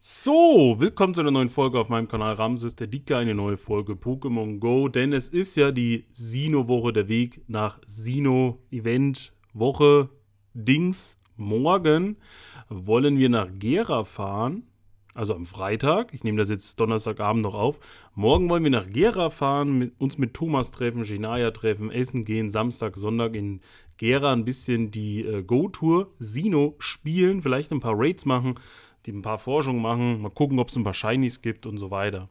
So, willkommen zu einer neuen Folge auf meinem Kanal Ramses, der Dicke, eine neue Folge Pokémon Go, denn es ist ja die Sino-Woche, der Weg nach Sino-Event-Woche Dings. Morgen wollen wir nach Gera fahren, also am Freitag, ich nehme das jetzt Donnerstagabend noch auf, morgen wollen wir nach Gera fahren, mit, uns mit Thomas treffen, Shinaya treffen, essen gehen, Samstag, Sonntag in Gera ein bisschen die äh, Go-Tour, Sino spielen, vielleicht ein paar Raids machen, die ein paar Forschungen machen, mal gucken, ob es ein paar Shinies gibt und so weiter.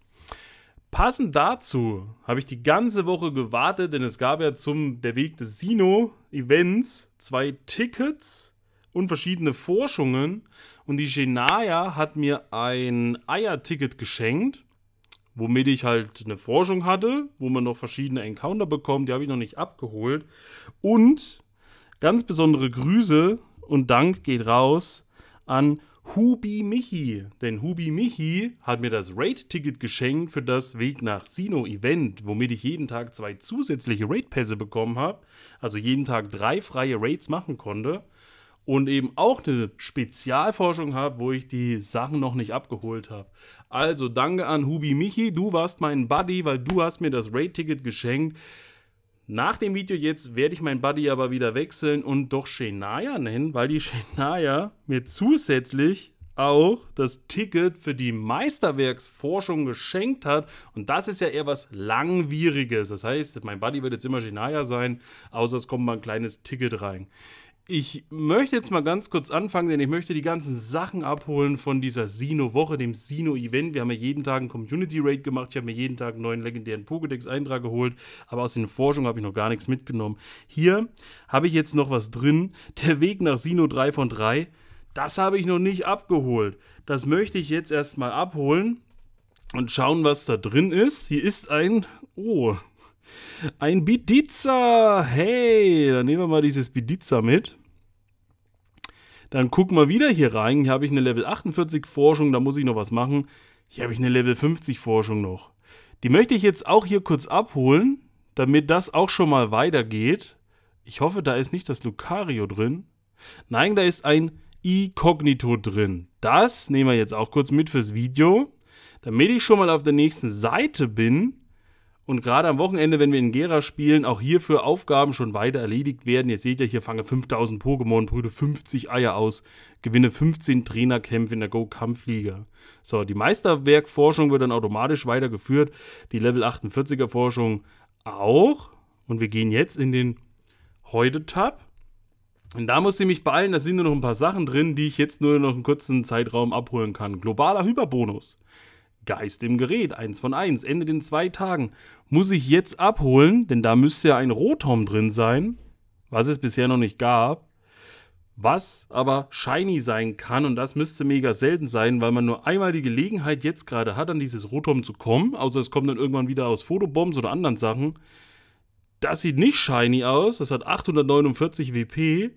Passend dazu habe ich die ganze Woche gewartet, denn es gab ja zum Der Weg des Sino-Events zwei Tickets und verschiedene Forschungen. Und die Genaya hat mir ein Eierticket geschenkt, womit ich halt eine Forschung hatte, wo man noch verschiedene Encounter bekommt. Die habe ich noch nicht abgeholt. Und ganz besondere Grüße und Dank geht raus an Hubi Michi. Denn Hubi Michi hat mir das Raid-Ticket geschenkt für das Weg nach Sino-Event, womit ich jeden Tag zwei zusätzliche Raid-Pässe bekommen habe. Also jeden Tag drei freie Raids machen konnte. Und eben auch eine Spezialforschung habe, wo ich die Sachen noch nicht abgeholt habe. Also danke an Hubi Michi, du warst mein Buddy, weil du hast mir das Raid-Ticket geschenkt. Nach dem Video jetzt werde ich meinen Buddy aber wieder wechseln und doch Shenaya nennen, weil die Shenaya mir zusätzlich auch das Ticket für die Meisterwerksforschung geschenkt hat. Und das ist ja eher was Langwieriges. Das heißt, mein Buddy wird jetzt immer Shenaya sein, außer es kommt mal ein kleines Ticket rein. Ich möchte jetzt mal ganz kurz anfangen, denn ich möchte die ganzen Sachen abholen von dieser Sino-Woche, dem Sino-Event. Wir haben ja jeden Tag einen Community-Raid gemacht. Ich habe mir jeden Tag einen neuen legendären Pokédex-Eintrag geholt. Aber aus den Forschungen habe ich noch gar nichts mitgenommen. Hier habe ich jetzt noch was drin. Der Weg nach Sino 3 von 3. Das habe ich noch nicht abgeholt. Das möchte ich jetzt erstmal abholen und schauen, was da drin ist. Hier ist ein. Oh. Ein Bidiza! Hey, dann nehmen wir mal dieses Bidiza mit. Dann guck mal wieder hier rein. Hier habe ich eine Level 48 Forschung, da muss ich noch was machen. Hier habe ich eine Level 50 Forschung noch. Die möchte ich jetzt auch hier kurz abholen, damit das auch schon mal weitergeht. Ich hoffe, da ist nicht das Lucario drin. Nein, da ist ein Incognito drin. Das nehmen wir jetzt auch kurz mit fürs Video, damit ich schon mal auf der nächsten Seite bin und gerade am Wochenende, wenn wir in Gera spielen, auch hierfür Aufgaben schon weiter erledigt werden. Ihr seht ja hier, fange 5000 Pokémon, brüte 50 Eier aus, gewinne 15 Trainerkämpfe in der Go-Kampfliga. So, die Meisterwerkforschung wird dann automatisch weitergeführt, die Level 48er Forschung auch. Und wir gehen jetzt in den Heute-Tab. Und da muss ich mich beeilen, da sind nur noch ein paar Sachen drin, die ich jetzt nur noch einen kurzen Zeitraum abholen kann. Globaler Hyperbonus. Geist im Gerät, eins von eins, endet in zwei Tagen. Muss ich jetzt abholen, denn da müsste ja ein Rotom drin sein, was es bisher noch nicht gab. Was aber shiny sein kann, und das müsste mega selten sein, weil man nur einmal die Gelegenheit jetzt gerade hat, an dieses Rotom zu kommen, außer es kommt dann irgendwann wieder aus Fotobombs oder anderen Sachen. Das sieht nicht shiny aus, das hat 849 WP.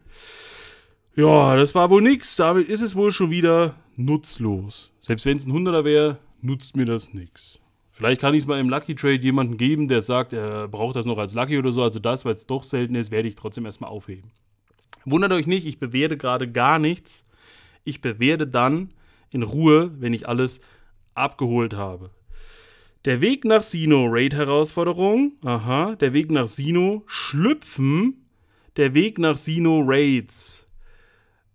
Ja, das war wohl nix, damit ist es wohl schon wieder nutzlos. Selbst wenn es ein 100er wäre, nutzt mir das nichts. Vielleicht kann ich es mal im Lucky Trade jemanden geben, der sagt, er braucht das noch als Lucky oder so. Also das, weil es doch selten ist, werde ich trotzdem erstmal aufheben. Wundert euch nicht, ich bewerte gerade gar nichts. Ich bewerte dann in Ruhe, wenn ich alles abgeholt habe. Der Weg nach Sino, Raid-Herausforderung. Aha, der Weg nach Sino, Schlüpfen. Der Weg nach Sino, Raids.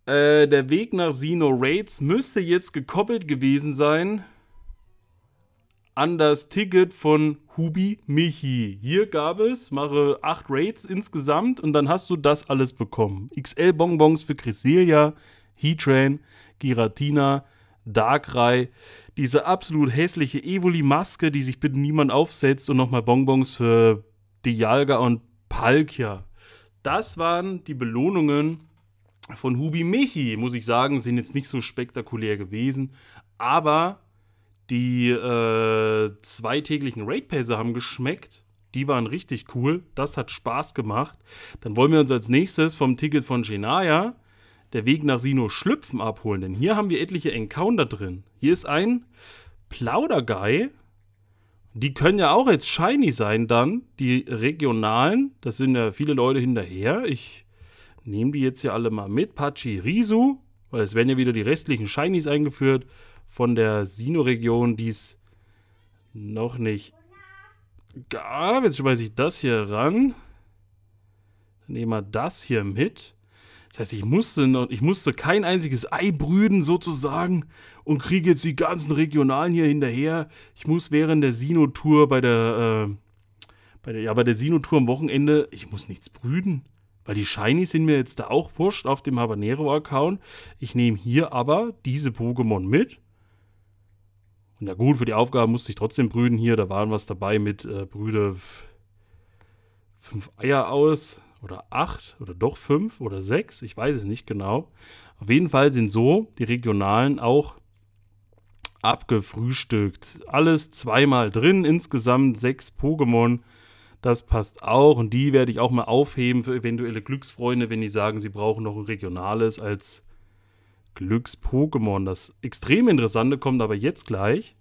Äh, der Weg nach Sino, Raids müsste jetzt gekoppelt gewesen sein an das Ticket von Hubi Michi. Hier gab es, mache acht Raids insgesamt und dann hast du das alles bekommen. XL Bonbons für Cresselia, Heatran, Giratina, Darkrai, diese absolut hässliche Evoli-Maske, die sich bitte niemand aufsetzt und nochmal Bonbons für Dialga und Palkia. Das waren die Belohnungen von Hubi Michi. Muss ich sagen, sind jetzt nicht so spektakulär gewesen, aber die äh, zweitäglichen Raid pacer haben geschmeckt. Die waren richtig cool. Das hat Spaß gemacht. Dann wollen wir uns als nächstes vom Ticket von Genaya der Weg nach Sino Schlüpfen abholen. Denn hier haben wir etliche Encounter drin. Hier ist ein Plauderguy. Die können ja auch jetzt shiny sein dann. Die regionalen. Das sind ja viele Leute hinterher. Ich nehme die jetzt hier alle mal mit. Pachi Risu. Weil es werden ja wieder die restlichen Shinies eingeführt von der Sino-Region, die es noch nicht gab. Jetzt schmeiße ich das hier ran. Dann nehmen wir das hier mit. Das heißt, ich musste, noch, ich musste kein einziges Ei brüden sozusagen und kriege jetzt die ganzen Regionalen hier hinterher. Ich muss während der Sino-Tour bei der, äh, bei der, ja, bei der Sino-Tour am Wochenende, ich muss nichts brüden. Weil die Shinies sind mir jetzt da auch wurscht auf dem Habanero-Account. Ich nehme hier aber diese Pokémon mit. Und ja gut, für die Aufgabe musste ich trotzdem brüten hier. Da waren was dabei mit äh, Brüde fünf Eier aus oder acht oder doch fünf oder sechs. Ich weiß es nicht genau. Auf jeden Fall sind so die regionalen auch abgefrühstückt. Alles zweimal drin, insgesamt sechs Pokémon. Das passt auch und die werde ich auch mal aufheben für eventuelle Glücksfreunde, wenn die sagen, sie brauchen noch ein regionales als Glücks-Pokémon. Das extrem Interessante kommt aber jetzt gleich.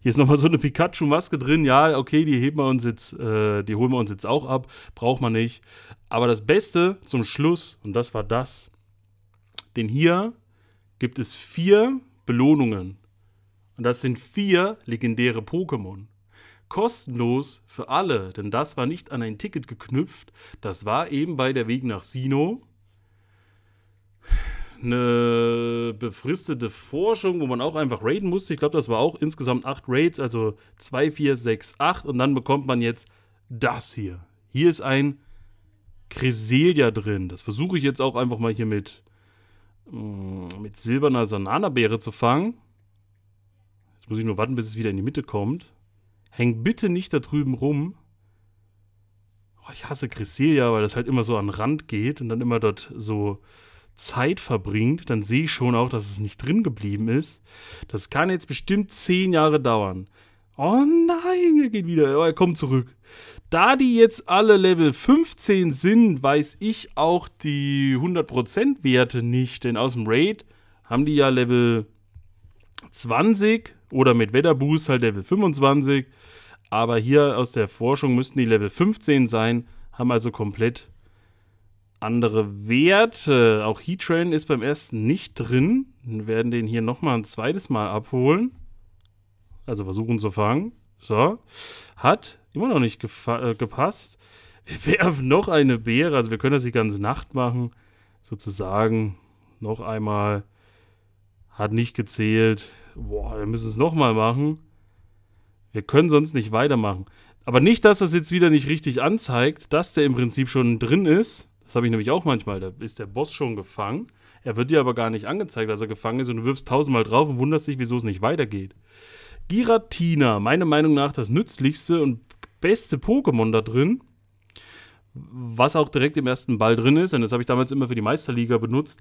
Hier ist nochmal so eine Pikachu-Maske drin. Ja, okay, die heben wir uns jetzt, äh, die holen wir uns jetzt auch ab. Braucht man nicht. Aber das Beste zum Schluss, und das war das. Denn hier gibt es vier Belohnungen. Und das sind vier legendäre Pokémon. Kostenlos für alle, denn das war nicht an ein Ticket geknüpft. Das war eben bei der Weg nach Sino eine befristete Forschung, wo man auch einfach raiden musste. Ich glaube, das war auch insgesamt acht Raids, also 2, 4, 6, 8. Und dann bekommt man jetzt das hier. Hier ist ein Creselia drin. Das versuche ich jetzt auch einfach mal hier mit, mm, mit silberner Sananabeere zu fangen. Jetzt muss ich nur warten, bis es wieder in die Mitte kommt. Häng bitte nicht da drüben rum. Oh, ich hasse Cresselia, weil das halt immer so an den Rand geht und dann immer dort so Zeit verbringt, dann sehe ich schon auch, dass es nicht drin geblieben ist. Das kann jetzt bestimmt zehn Jahre dauern. Oh nein, er geht wieder, Oh, er kommt zurück. Da die jetzt alle Level 15 sind, weiß ich auch die 100% Werte nicht, denn aus dem Raid haben die ja Level 20 oder mit Wetterboost halt Level 25. Aber hier aus der Forschung müssten die Level 15 sein, haben also komplett andere Werte. Äh, auch Heat Train ist beim ersten nicht drin. Wir werden den hier nochmal ein zweites Mal abholen. Also versuchen zu fangen. So. Hat immer noch nicht äh, gepasst. Wir werfen noch eine Beere. Also wir können das die ganze Nacht machen. Sozusagen. Noch einmal. Hat nicht gezählt. Boah, wir müssen es nochmal machen. Wir können sonst nicht weitermachen. Aber nicht, dass das jetzt wieder nicht richtig anzeigt, dass der im Prinzip schon drin ist. Das habe ich nämlich auch manchmal. Da ist der Boss schon gefangen. Er wird dir aber gar nicht angezeigt, dass er gefangen ist und du wirfst tausendmal drauf und wunderst dich, wieso es nicht weitergeht. Giratina, meiner Meinung nach das nützlichste und beste Pokémon da drin. Was auch direkt im ersten Ball drin ist, und das habe ich damals immer für die Meisterliga benutzt.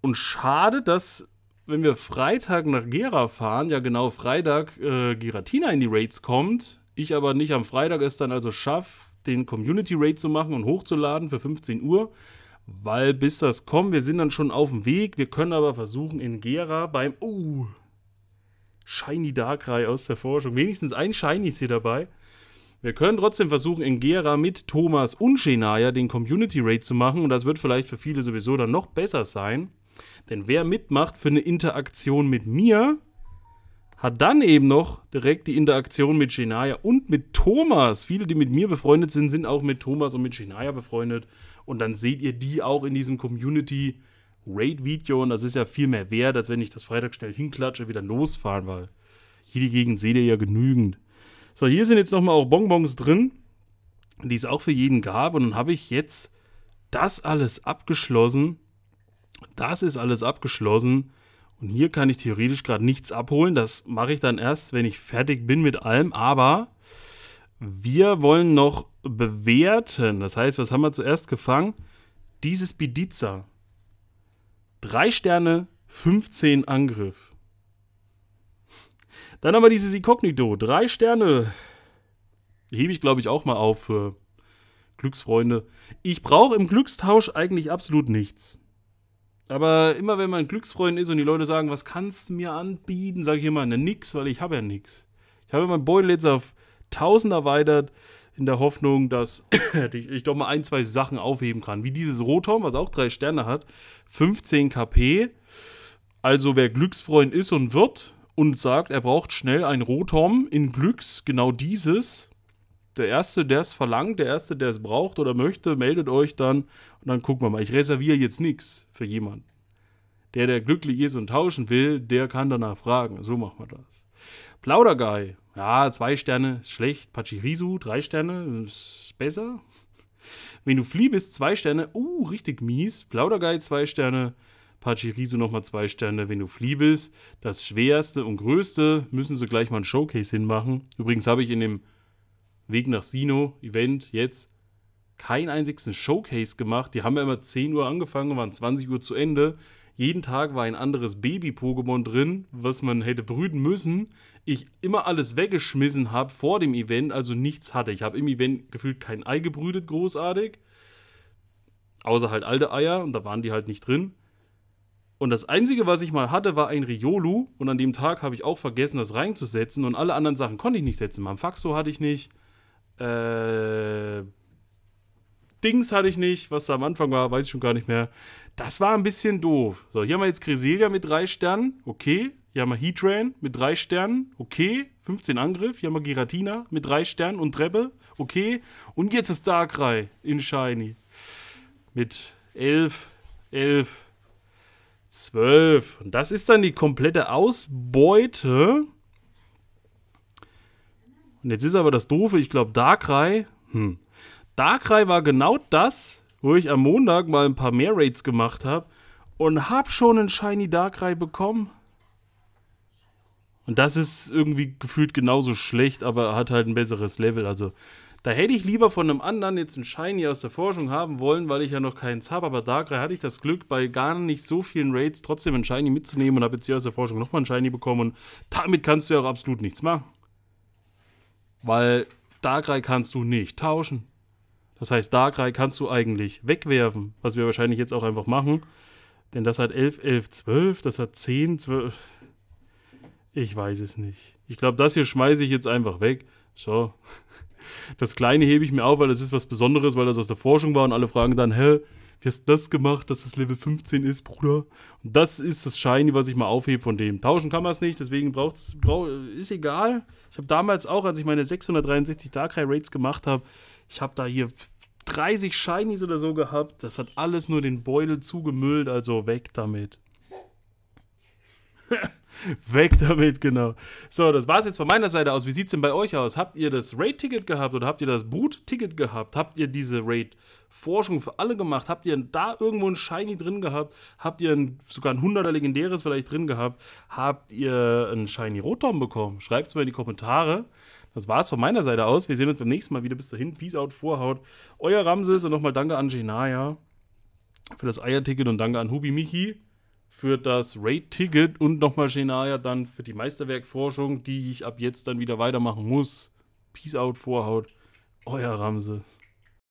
Und schade, dass, wenn wir Freitag nach Gera fahren, ja genau Freitag äh, Giratina in die Raids kommt, ich aber nicht am Freitag es dann also schaffe, den Community Raid zu machen und hochzuladen für 15 Uhr. Weil bis das kommt, wir sind dann schon auf dem Weg. Wir können aber versuchen, in Gera beim. Oh! Shiny Darkrai aus der Forschung. Wenigstens ein Shiny ist hier dabei. Wir können trotzdem versuchen, in Gera mit Thomas und Shenaya den Community Raid zu machen. Und das wird vielleicht für viele sowieso dann noch besser sein. Denn wer mitmacht für eine Interaktion mit mir, hat dann eben noch direkt die Interaktion mit Shania und mit Thomas. Viele, die mit mir befreundet sind, sind auch mit Thomas und mit Shania befreundet. Und dann seht ihr die auch in diesem Community Raid-Video. Und das ist ja viel mehr wert, als wenn ich das Freitag schnell hinklatsche, wieder losfahren, weil hier die Gegend seht ihr ja genügend. So, hier sind jetzt nochmal auch Bonbons drin, die es auch für jeden gab. Und dann habe ich jetzt das alles abgeschlossen. Das ist alles abgeschlossen. Und hier kann ich theoretisch gerade nichts abholen. Das mache ich dann erst, wenn ich fertig bin mit allem. Aber wir wollen noch bewerten. Das heißt, was haben wir zuerst gefangen? Dieses Bidiza. Drei Sterne, 15 Angriff. Dann haben wir dieses Inkognito. Drei Sterne. Hebe ich, glaube ich, auch mal auf für Glücksfreunde. Ich brauche im Glückstausch eigentlich absolut nichts. Aber immer wenn man Glücksfreund ist und die Leute sagen, was kannst du mir anbieten, sage ich immer, ne, nix, weil ich habe ja nix. Ich habe meinen Beutel jetzt auf 1000 erweitert, in der Hoffnung, dass ich, ich doch mal ein, zwei Sachen aufheben kann. Wie dieses Rotom, was auch drei Sterne hat, 15 KP. Also wer Glücksfreund ist und wird und sagt, er braucht schnell ein Rotom in Glücks, genau dieses, der Erste, der es verlangt, der Erste, der es braucht oder möchte, meldet euch dann und dann gucken wir mal. Ich reserviere jetzt nichts für jemanden. Der, der glücklich ist und tauschen will, der kann danach fragen. So machen wir das. Plauderguy. Ja, zwei Sterne ist schlecht. Pachirisu, drei Sterne ist besser. Wenn du Flea bist, zwei Sterne. Uh, richtig mies. Plauderguy, zwei Sterne. Pachirisu nochmal zwei Sterne. Wenn du Flea bist, das schwerste und größte, müssen sie gleich mal ein Showcase hinmachen. Übrigens habe ich in dem Weg nach Sino, Event, jetzt, keinen einzigen Showcase gemacht. Die haben ja immer 10 Uhr angefangen, waren 20 Uhr zu Ende. Jeden Tag war ein anderes Baby-Pokémon drin, was man hätte brüten müssen. Ich immer alles weggeschmissen habe vor dem Event, also nichts hatte. Ich habe im Event gefühlt kein Ei gebrütet, großartig. Außer halt alte Eier und da waren die halt nicht drin. Und das Einzige, was ich mal hatte, war ein Riolu. Und an dem Tag habe ich auch vergessen, das reinzusetzen. Und alle anderen Sachen konnte ich nicht setzen. Manfaxo hatte ich nicht. Äh, Dings hatte ich nicht, was da am Anfang war, weiß ich schon gar nicht mehr. Das war ein bisschen doof. So, hier haben wir jetzt Griselia mit drei Sternen, okay. Hier haben wir Heatran mit drei Sternen, okay. 15 Angriff. Hier haben wir Giratina mit drei Sternen und Treppe, okay. Und jetzt ist Darkrai in Shiny mit 11, 11, 12. Und das ist dann die komplette Ausbeute. Und jetzt ist aber das Doofe, ich glaube, Darkrai, hm, Darkrai war genau das, wo ich am Montag mal ein paar mehr Raids gemacht habe und habe schon einen Shiny Darkrai bekommen. Und das ist irgendwie gefühlt genauso schlecht, aber hat halt ein besseres Level. Also da hätte ich lieber von einem anderen jetzt einen Shiny aus der Forschung haben wollen, weil ich ja noch keins habe. Aber Darkrai hatte ich das Glück, bei gar nicht so vielen Raids trotzdem einen Shiny mitzunehmen und habe jetzt hier aus der Forschung nochmal einen Shiny bekommen. Und damit kannst du ja auch absolut nichts machen. Weil Darkrai kannst du nicht tauschen. Das heißt, Darkrai kannst du eigentlich wegwerfen, was wir wahrscheinlich jetzt auch einfach machen. Denn das hat 11, 11, 12, das hat 10, 12. Ich weiß es nicht. Ich glaube, das hier schmeiße ich jetzt einfach weg. So. Das kleine hebe ich mir auf, weil das ist was Besonderes, weil das aus der Forschung war und alle fragen dann, hä, wie hast du das gemacht, dass das Level 15 ist, Bruder? Und das ist das Shiny, was ich mal aufhebe von dem. Tauschen kann man es nicht, deswegen braucht's, brauch, ist egal. Ich habe damals auch, als ich meine 663 Darkrai Raids gemacht habe, ich habe da hier 30 Shinies oder so gehabt. Das hat alles nur den Beutel zugemüllt, also weg damit. Weg damit, genau. So, das war es jetzt von meiner Seite aus. Wie sieht es denn bei euch aus? Habt ihr das Raid-Ticket gehabt oder habt ihr das Boot-Ticket gehabt? Habt ihr diese Raid-Forschung für alle gemacht? Habt ihr da irgendwo ein Shiny drin gehabt? Habt ihr ein, sogar ein 100er legendäres vielleicht drin gehabt? Habt ihr ein Shiny Rotom bekommen? Schreibt es mal in die Kommentare. Das war es von meiner Seite aus. Wir sehen uns beim nächsten Mal wieder. Bis dahin. Peace out, Vorhaut. Euer Ramses und nochmal danke an Genaya für das Eierticket und danke an Hubi Michi für das Raid-Ticket und nochmal Shenaya dann für die Meisterwerkforschung, die ich ab jetzt dann wieder weitermachen muss. Peace out, Vorhaut. Euer Ramses.